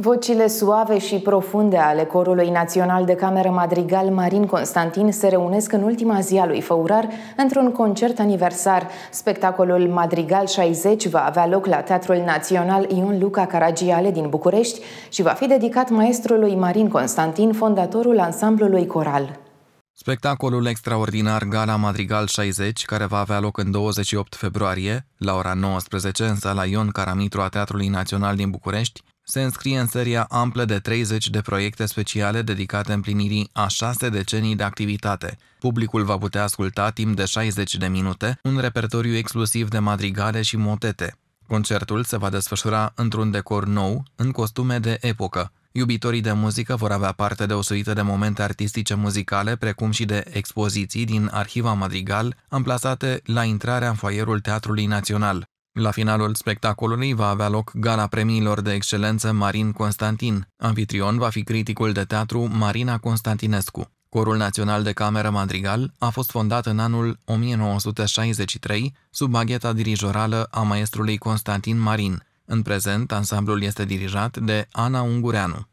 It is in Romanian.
Vocile suave și profunde ale corului național de cameră madrigal Marin Constantin se reunesc în ultima zi a lui Făurar într-un concert aniversar. Spectacolul Madrigal 60 va avea loc la Teatrul Național Ion Luca Caragiale din București și va fi dedicat maestrului Marin Constantin, fondatorul ansamblului coral. Spectacolul extraordinar Gala Madrigal 60, care va avea loc în 28 februarie, la ora 19, în sala Ion Caramitru a Teatrului Național din București, se înscrie în seria amplă de 30 de proiecte speciale dedicate împlinirii a șase decenii de activitate. Publicul va putea asculta timp de 60 de minute un repertoriu exclusiv de madrigale și motete. Concertul se va desfășura într-un decor nou, în costume de epocă. Iubitorii de muzică vor avea parte de o suită de momente artistice muzicale, precum și de expoziții din Arhiva Madrigal, amplasate la intrarea în foaierul Teatrului Național. La finalul spectacolului va avea loc gala premiilor de excelență Marin Constantin. Anfitrion va fi criticul de teatru Marina Constantinescu. Corul Național de Cameră Madrigal a fost fondat în anul 1963 sub bagheta dirijorală a maestrului Constantin Marin. În prezent, ansamblul este dirijat de Ana Ungureanu.